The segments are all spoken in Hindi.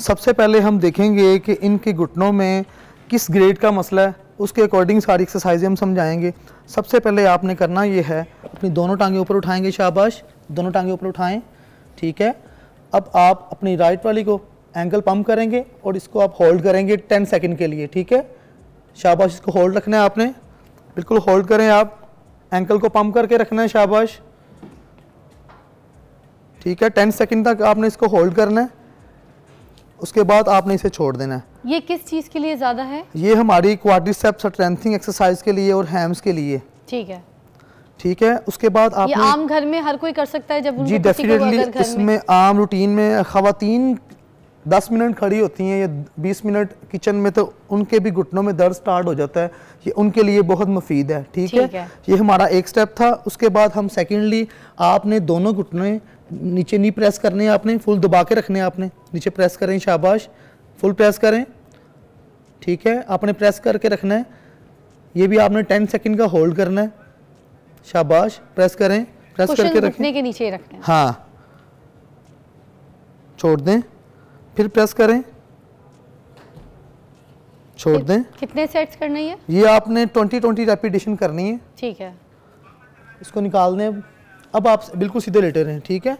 सबसे पहले हम देखेंगे कि इनके घुटनों में किस ग्रेड का मसला है उसके अकॉर्डिंग सारी एक्सरसाइजें हम समझाएंगे सबसे पहले आपने करना ये है अपनी दोनों टांगें ऊपर उठाएंगे शाबाश दोनों टांगें ऊपर उठाएं ठीक है अब आप अपनी राइट वाली को एंकल पम्प करेंगे और इसको आप होल्ड करेंगे टेन सेकेंड के लिए ठीक है शाबाश इसको होल्ड रखना है आपने बिल्कुल होल्ड करें आप एंकल को पम्प करके रखना है शाबाश ठीक है टेन सेकेंड तक आपने इसको होल्ड करना है उसके बाद आपने इसे छोड़ देना है ये किस चीज़ के लिए ज़्यादा है ये हमारी क्वाड्रिसेप स्ट्रेंथिंग एक्सरसाइज के लिए और हैम्स के लिए ठीक है ठीक है उसके बाद आप आम घर में हर कोई कर सकता है जब जी डेफिनेटली इसमें आम रूटीन में खातन दस मिनट खड़ी होती हैं या बीस मिनट किचन में तो उनके भी घुटनों में दर्द स्टार्ट हो जाता है ये उनके लिए बहुत मुफीद है ठीक, ठीक है? है ये हमारा एक स्टेप था उसके बाद हम सेकेंडली आपने दोनों घुटने नीचे नी प्रेस करने हैं आपने फुल दबा के रखने हैं आपने नीचे प्रेस करें शाबाश फुल प्रेस करें ठीक है आपने प्रेस करके रखना है ये भी आपने टेन सेकेंड का होल्ड करना है शाबाश प्रेस करें प्रेस करके रखने के नीचे रखना हाँ छोड़ दें फिर प्रेस करें छोड़ दें कितने सेट्स करना है ये आपने 20 20 रेपिटेशन करनी है ठीक है इसको निकाल दें अब आप बिल्कुल सीधे लेटे रहें ठीक है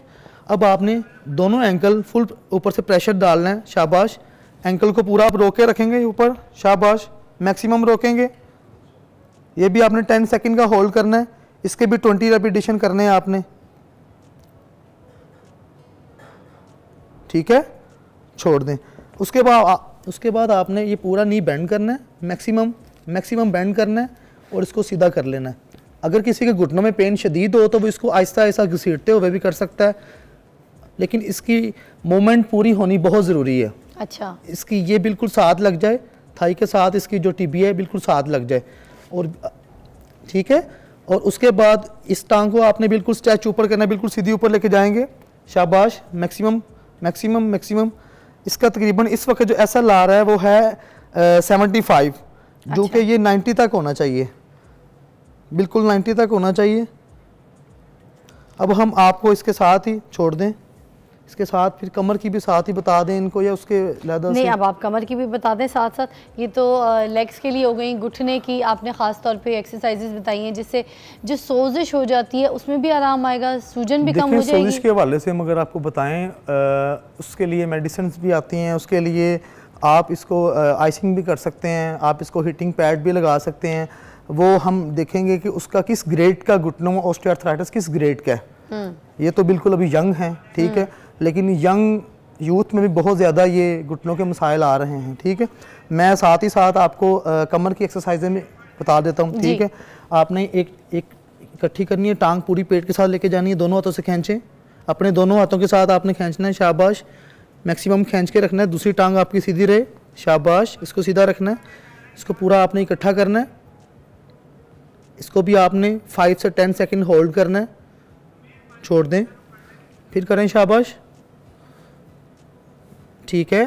अब आपने दोनों एंकल फुल ऊपर से प्रेशर डालना है शाबाश एंकल को पूरा आप रोक रखेंगे ऊपर शाबाश मैक्सिमम रोकेंगे ये भी आपने 10 सेकंड का होल्ड करना है इसके भी 20 रेपिटेशन करने हैं आपने ठीक है छोड़ दें उसके बाद उसके बाद आपने ये पूरा नी बैंड करना है मैक्सिमम मैक्सिमम बैंड करना है और इसको सीधा कर लेना है अगर किसी के घुटनों में पेन शदीद हो तो वो इसको आहिस्ता आहिस्ता घसीटते हुए भी कर सकता है लेकिन इसकी मूवमेंट पूरी होनी बहुत ज़रूरी है अच्छा इसकी ये बिल्कुल साथ लग जाए थाई के साथ इसकी जो टिबिया है बिल्कुल साथ लग जाए और ठीक है और उसके बाद इस टांग को आपने बिल्कुल स्ट्रेच ऊपर करना बिल्कुल सीधी ऊपर लेके जाएंगे शाबाश मैक्सिमम मैक्सिमम मैक्सिमम इसका तकरीबन इस वक्त जो ऐसा ला रहा है वो है सेवेंटी फाइव जो अच्छा। कि ये नाइन्टी तक होना चाहिए बिल्कुल 90 तक होना चाहिए अब हम आपको इसके साथ ही छोड़ दें इसके साथ फिर कमर की भी साथ ही बता दें इनको या उसके लहदा नहीं अब आप कमर की भी बता दें साथ साथ ये तो लेग्स के लिए हो गई घुटने की आपने ख़ास तौर पे एक्सरसाइजेज बताई हैं जिससे जो सोजिश हो जाती है उसमें भी आराम आएगा सूजन भी कम हो जाएगी सोजिश के हवाले से मगर आपको बताएं आ, उसके लिए मेडिसिन भी आती हैं उसके लिए आप इसको आइसिंग भी कर सकते हैं आप इसको हीटिंग पैड भी लगा सकते हैं वो हम देखेंगे कि उसका किस ग्रेड का घुटनों में ऑस्टियोआर्थराइटिस किस ग्रेड का है हम्म। ये तो बिल्कुल अभी यंग है ठीक है हम्म। लेकिन यंग यूथ में भी बहुत ज़्यादा ये घुटनों के मसाइल आ रहे हैं ठीक है मैं साथ ही साथ आपको आ, कमर की एक्सरसाइजें में बता देता हूँ ठीक है आपने एक एक इकट्ठी करनी है टांग पूरी पेट के साथ लेके जानी है दोनों हाथों से खींचें अपने दोनों हाथों के साथ आपने खींचना है शाबाश मैक्सिमम खींच के रखना है दूसरी टांग आपकी सीधी रहे शाबाश इसको सीधा रखना है इसको पूरा आपने इकट्ठा करना है इसको भी आपने फाइव से टेन सेकेंड होल्ड करना है छोड़ दें फिर करें शाबाश ठीक है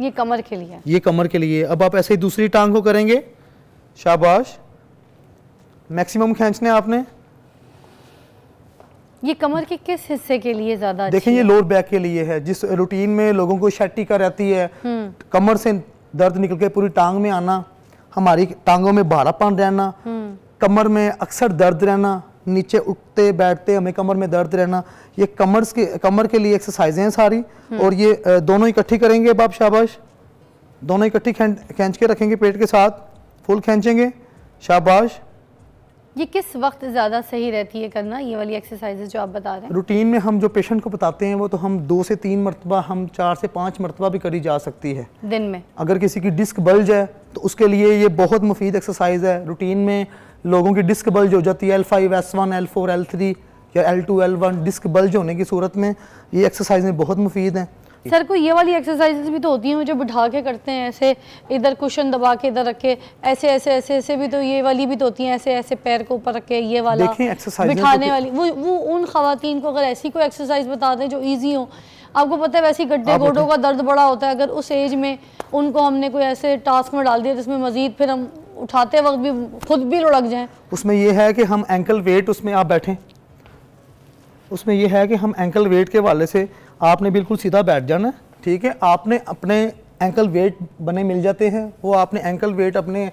ये कमर के लिए ये कमर के लिए अब आप ऐसे ही दूसरी टांग को करेंगे शाबाश मैक्सिमम है आपने ये कमर के किस हिस्से के लिए ज्यादा देखें ये लोअर बैक के लिए है जिस रूटीन में लोगों को शट्टी का रहती है हम्म। कमर से दर्द निकल के पूरी टांग में आना हमारी टांगों में भारापन रहना हम्म। कमर में अक्सर दर्द रहना नीचे उठते बैठते हमें कमर में दर्द रहना ये कमर के कमर के लिए एक्सरसाइजें हैं सारी हम्म। और ये दोनों इकट्ठी करेंगे बाप शाबाश दोनों इकट्ठी खींच के रखेंगे पेट के साथ फुल खींचेंगे शाबाश ये किस वक्त ज़्यादा सही रहती है करना ये वाली एक्सरसाइजेज जो आप बता रहे हैं रूटीन में हम जो पेशेंट को बताते हैं वो तो हम दो से तीन मरतबा हम चार से पाँच मरतबा भी करी जा सकती है दिन में अगर किसी की डिस्क बल्ज है तो उसके लिए ये बहुत मुफीद एक्सरसाइज है रूटीन में लोगों की डिस्क बल्ज हो जाती है L five S one L four L three या L two L one disc bulge होने की सूरत में ये में बहुत मुफीद है सर को ये वाली एक्सरसाइजेस भी तो होती हैं जो बिठा के करते हैं ऐसे इधर कुशन दबा के इधर रखे ऐसे ऐसे ऐसे ऐसे भी तो ये वाली भी तो होती हैं ऐसे ऐसे पैर को ऊपर रखे ये वाला बिठाने तो वाली वो वो उन खातन को अगर ऐसी कोई एक्सरसाइज बता दें जो ईजी हो आपको पता है वैसे गड्ढे गोडों का दर्द बड़ा होता है अगर उस एज में उनको हमने कोई ऐसे टास्क में डाल दिया जिसमें मजीद फिर हम उठाते वक्त भी खुद भी लुढ़क जाए उसमें यह है कि हम एंकल वेट उसमें आप बैठे उसमें यह है कि हम एंकल वेट के वाले से आपने बिल्कुल सीधा बैठ जाना ठीक है आपने अपने एंकल वेट बने मिल जाते हैं वो आपने एंकल वेट अपने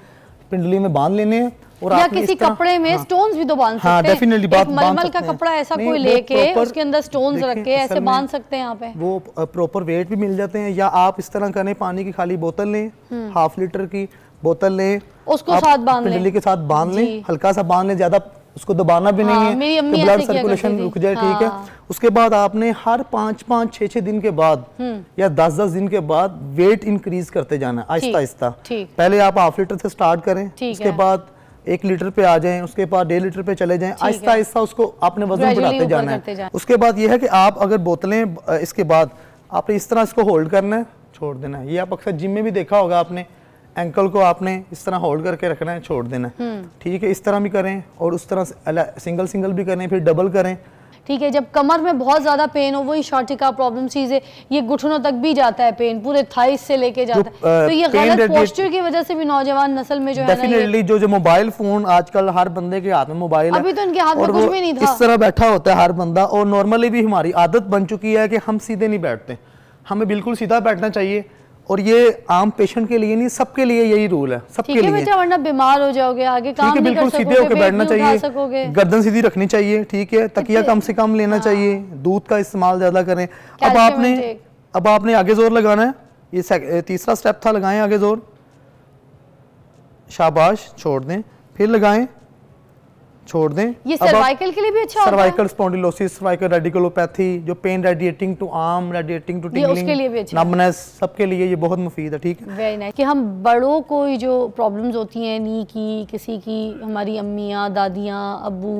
पिंडली में बांध लेने हैं और या किसी कपड़े में हाँ, स्टोन्स भी तो बांध हाँ, सकते हाँ, डेफिनेटली बांध मलमल का कपड़ा ऐसा कोई लेके उसके अंदर स्टोन्स रख के ऐसे बांध सकते हैं पे वो प्रॉपर वेट भी मिल जाते हैं या आप इस तरह करें पानी की खाली बोतल लें हाफ हम्म। लीटर की बोतल ले उसको साथ बांध लें के साथ बांध ले हल्का सा बांध ले ज़्यादा उसको दबाना भी हाँ, नहीं है ब्लड सर्कुलेशन रुक जाए ठीक है हाँ। उसके बाद आपने हर पांच पांच छह छह दिन के बाद हम्म। या दस दस दिन के बाद वेट इंक्रीज करते जाना आहिस्ता आहिस्ता पहले आप हाफ लीटर से स्टार्ट करें उसके बाद एक लीटर पे आ जाएं उसके बाद डेढ़ लीटर पे चले जाएं आहिस्ता आहिस्ता उसको आपने वजन बढ़ाते जाना है उसके बाद यह है कि आप अगर बोतलें इसके बाद आपने इस तरह इसको होल्ड करना है छोड़ देना है ये आप अक्सर जिम में भी देखा होगा आपने एंकल को आपने इस तरह होल्ड करके रखना है छोड़ देना है हम्म। ठीक है इस तरह भी करें और उस तरह सिंगल सिंगल भी करें फिर डबल करें ठीक है जब कमर में बहुत ज्यादा पेन हो वही शॉर्टिका प्रॉब्लम चीज है ये घुटनों तक भी जाता है पेन पूरे थाइस से लेके जाता है तो uh, ये गलत पोस्चर की वजह से भी नौजवान नस्ल में जो डेफिनेटली जो जो मोबाइल फोन आजकल हर बंदे के हाथ में मोबाइल अभी तो इनके हाथ में कुछ भी नहीं था इस तरह बैठा होता है हर बंदा और नॉर्मली भी हमारी आदत बन चुकी है कि हम सीधे नहीं बैठते हमें बिल्कुल सीधा बैठना चाहिए और ये आम पेशेंट के लिए नहीं सबके लिए यही रूल है सबके लिए बेटा वरना बीमार हो जाओगे आगे काम नहीं बिल्कुल सीधे होकर बैठना चाहिए गर्दन सीधी रखनी चाहिए ठीक है तकिया कम से कम लेना हाँ। चाहिए दूध का इस्तेमाल ज्यादा करें अब आपने अब आपने आगे जोर लगाना है ये तीसरा स्टेप था लगाएं आगे जोर शाबाश छोड़ दें फिर लगाएं छोड़ दें ये सर्वाइकल के लिए भी अच्छा सर्वाइकल स्पॉन्डिलोसिस सर्वाइकल रेडिकुलोपैथी जो pain radiating to arm radiating to tingling numbness सबके लिए ये बहुत मुफीद है ठीक है वेरी नाइस कि हम बड़ों को जो प्रॉब्लम्स होती हैं नी की किसी की हमारी अम्मियाँ दादियाँ अबू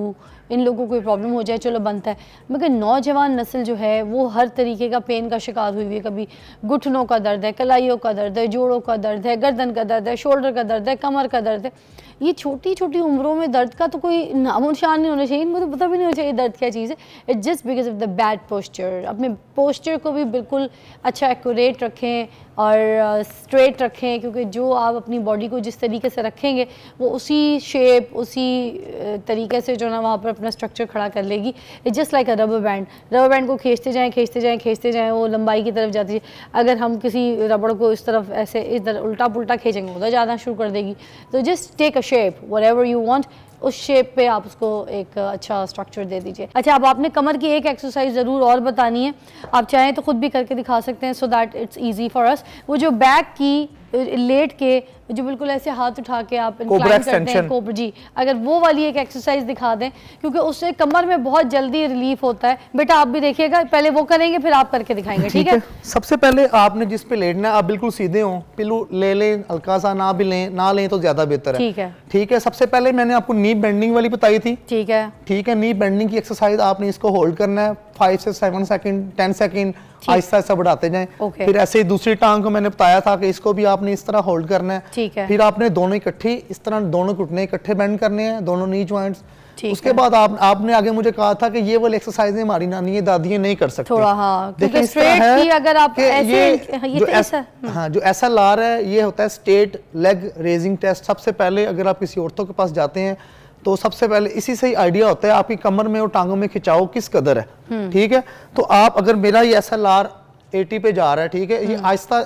इन लोगों को कोई प्रॉब्लम हो जाए चलो बनता है मगर नौजवान नस्ल जो है वो हर तरीके का पेन का शिकार हुई हुई है कभी घुटनों का दर्द है कलाइयों का दर्द है जोड़ों का दर्द है गर्दन का दर्द है शोल्डर का दर्द है कमर का दर्द है ये छोटी छोटी उम्रों में दर्द का तो कोई नामोशान नहीं होना चाहिए मुझे तो पता भी नहीं होना चाहिए दर्द क्या चीज़ है it's just because of the bad posture अपने पोस्चर को भी बिल्कुल अच्छा एक्यूरेट रखें और स्ट्रेट uh, रखें क्योंकि जो आप अपनी बॉडी को जिस तरीके से रखेंगे वो उसी शेप उसी uh, तरीके से जो ना वहाँ पर अपना स्ट्रक्चर खड़ा कर लेगी it just like a rubber band rubber band को खींचते जाएँ खींचते जाएँ खींचते जाएँ वो लंबाई की तरफ जाती है अगर हम किसी रबड़ को इस तरफ ऐसे इधर उल्टा पुल्टा खींचेंगे उधर जाना शुरू कर देगी तो just take a shape whatever you want उस शेप पे आप उसको एक अच्छा स्ट्रक्चर दे दीजिए अच्छा अब आपने कमर की एक एक्सरसाइज ज़रूर और बतानी है आप चाहें तो खुद भी करके दिखा सकते हैं so that it's easy for us वो जो बैक की लेट के जो बिल्कुल ऐसे हाथ उठा के आप कोबरा करते हैं जी अगर वो वाली एक एक्सरसाइज दिखा दें क्योंकि उससे कमर में बहुत जल्दी रिलीफ होता है बेटा आप भी देखिएगा पहले वो करेंगे फिर आप करके दिखाएंगे ठीक है सबसे पहले आपने जिस पे लेटना आप बिल्कुल सीधे हो पिलू ले लें हल्का सा ना भी लें ना लें तो ज्यादा बेहतर है ठीक है ठीक है सबसे पहले मैंने आपको नी बेंडिंग वाली बताई थी ठीक है ठीक है नी बेंडिंग की एक्सरसाइज आपने इसको होल्ड करना है फाइव से सेवन सेकेंड टेन सेकेंड आहिस्ता आहिस्ता बढ़ाते जाए फिर ऐसे ही दूसरी टांग को मैंने बताया था कि इसको भी आपने इस तरह होल्ड करना है, ठीक है। फिर आपने दोनों इकट्ठी इस तरह दोनों घुटने इकट्ठे बैंड करने हैं दोनों नी ज्वाइंट्स उसके बाद आप, आपने आगे मुझे कहा था कि ये वाली एक्सरसाइज हमारी नानी दादी नहीं कर सकते थोड़ा हाँ, देखिए अगर आप ऐसे ये, ये तो जो ऐसा हम्म। हाँ जो ऐसा ला रहा है ये होता है स्टेट लेग रेजिंग टेस्ट सबसे पहले अगर आप किसी औरतों के पास जाते हैं तो सबसे पहले इसी से ही आइडिया होता है आपकी कमर में और टांगों में खिंचाओ किस कदर है हम्म। ठीक है तो आप अगर मेरा ये ऐसा लार 80 पे जा रहा है ठीक है ये हम्म। आहिस्ता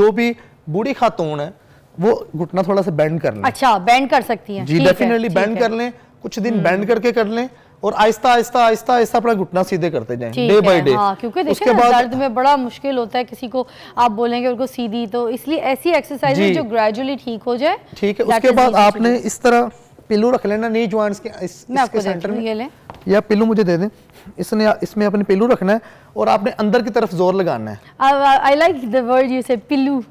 जो भी बूढ़ी खातून है वो घुटना थोड़ा सा बैंड कर लें अच्छा बैंड कर सकती है जी डेफिनेटली बैंड कर लें कुछ दिन बैंड हम्म। करके कर लें और आहिस्ता आहिस्ता आहिस्ता आहिस्ता अपना घुटना सीधे करते जाएं डे बाय डे क्योंकि उसके बाद दर्द में बड़ा मुश्किल होता है किसी को आप बोलेंगे उनको सीधी तो इसलिए ऐसी एक्सरसाइज जो ग्रेजुअली ठीक हो जाए ठीक है उसके बाद आपने इस तरह पिल्लू रख लेना नी ज्वाइंट्स के इस, इसके सेंटर में या पिल्लू मुझे दे दें इसने इसमें अपने पिल्लू रखना है और आपने अंदर की तरफ जोर लगाना है I like the word you say पिल्लू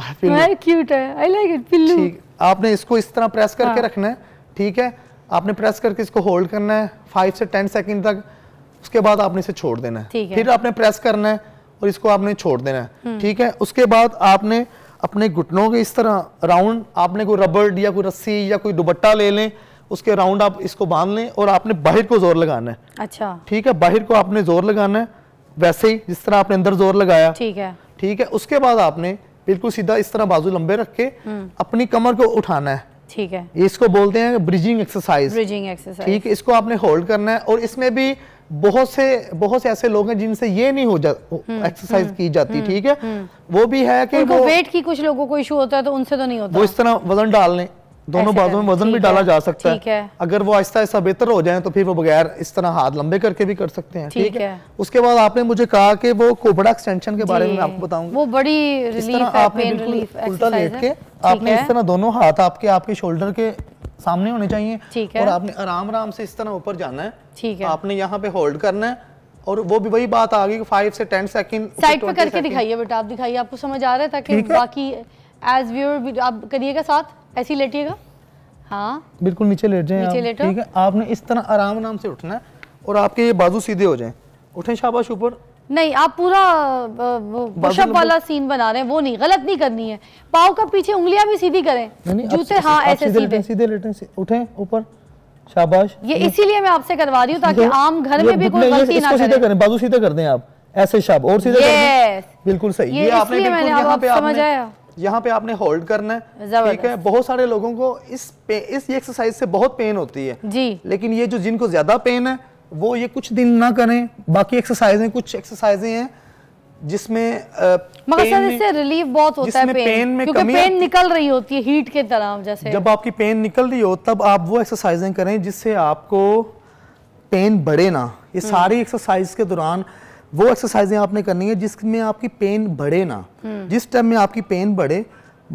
क्यूट है आई लाइक इट पिल्लू आपने इसको इस तरह प्रेस करके हाँ। रखना है ठीक है आपने प्रेस करके इसको होल्ड करना है फाइव से टेन सेकेंड तक उसके बाद आपने इसे छोड़ देना है फिर आपने प्रेस करना है और इसको आपने छोड़ देना है हम्म। ठीक है उसके बाद आपने अपने घुटनों के इस तरह राउंड आपने कोई रबड़ या कोई रस्सी या कोई दुपट्टा ले लें उसके राउंड आप इसको बांध लें और आपने बाहर को जोर लगाना है अच्छा ठीक है बाहर को आपने जोर लगाना है वैसे ही जिस तरह आपने अंदर जोर लगाया ठीक है ठीक है उसके बाद आपने बिल्कुल सीधा इस तरह बाजू लंबे रख के हम्म। अपनी कमर को उठाना है ठीक है इसको बोलते हैं ब्रिजिंग एक्सरसाइज ब्रिजिंग एक्सरसाइज ठीक है इसको आपने होल्ड करना है और इसमें भी बहुत से बहुत से ऐसे लोग हैं जिनसे ये नहीं हो जा एक्सरसाइज हम्म, हम्म, की जाती हम्म, ठीक है वो भी है कि वो वेट की कुछ लोगों को इशू होता है तो उनसे तो नहीं होता वो इस तरह वजन डाल लें दोनों बाजू में वजन भी डाला जा सकता है, है अगर वो आहिस्ता आहिस्ता बेहतर हो जाए तो फिर वो बगैर इस तरह हाथ लंबे करके भी कर सकते हैं ठीक है।, है उसके बाद आपने मुझे कहा कि वो कोबड़ा एक्सटेंशन के बारे में आपको बताऊंगा वो बड़ी रिलीफ आपने उल्टा लेट के आपने इस तरह दोनों हाथ आपके आपके शोल्डर के सामने होने चाहिए और आपने आराम आराम से इस तरह ऊपर जाना है ठीक है आपने यहाँ पे होल्ड करना है और वो भी वही बात आ गई कि फाइव से टेन सेकंड साइड पे करके दिखाइए बेटा आप दिखाइए आपको समझ आ रहा है ताकि बाकी एज व्यूअर आप करिएगा साथ ऐसे ही लेटिएगा हाँ बिल्कुल नीचे लेट जाए नीचे लेटो ठीक है आपने इस तरह आराम आराम से उठना है और आपके ये बाजू सीधे हो जाए उठे शाबाश ऊपर नहीं आप पूरा वो वाला सीन बना रहे हैं वो नहीं गलत नहीं करनी है पाओ का पीछे उंगलियां भी सीधी करें जूते हाँ ऐसे सीधे सीधे लेटें उठें ऊपर शाबाश ये इसीलिए मैं आपसे करवा रही हूँ ताकि आम घर में भी कोई गलती ना सीधे करें बाजू सीधे कर दें आप ऐसे शाब और सीधे बिल्कुल सही ये आपने बिल्कुल यहाँ पे समझ आया यहाँ पे आपने होल्ड करना है ठीक है बहुत सारे लोगों को इस पे, इस एक्सरसाइज से बहुत पेन होती है जी लेकिन ये जो जिनको ज्यादा पेन है वो ये कुछ दिन ना करें बाकी एक्सरसाइजें कुछ एक्सरसाइजें हैं जिसमें मगर सर इससे रिलीफ बहुत होता है पेन, पेन में क्योंकि पेन निकल रही होती है हीट के तरह जैसे जब आपकी पेन निकल रही हो तब आप वो एक्सरसाइजें करें जिससे आपको पेन बढ़े ना ये सारी एक्सरसाइज के दौरान वो एक्सरसाइजें आपने करनी है जिसमें आपकी पेन बढ़े ना हम्म। जिस टाइम में आपकी पेन बढ़े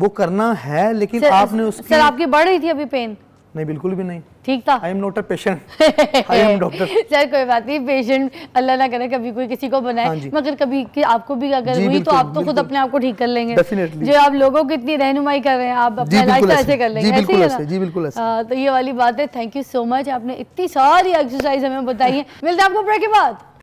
वो करना है लेकिन सर, आपने उसकी सर आपकी बढ़ रही थी अभी पेन नहीं बिल्कुल भी नहीं ठीक था I am not a patient I am doctor sir कोई बात नहीं पेशेंट अल्लाह ना करे कभी कोई किसी को बनाए हाँ मगर कभी कि आपको भी अगर हुई तो आप तो खुद अपने आप को ठीक कर लेंगे Definitely. जो आप लोगों को इतनी रहनुमाई कर रहे हैं आप अपना लाइफ ऐसे कर लेंगे ऐसे जी बिल्कुल हाँ, तो ये वाली बात है थैंक यू सो मच आपने इतनी सारी एक्सरसाइज हमें बताई है मिलते हैं आपको ब्रेक के बाद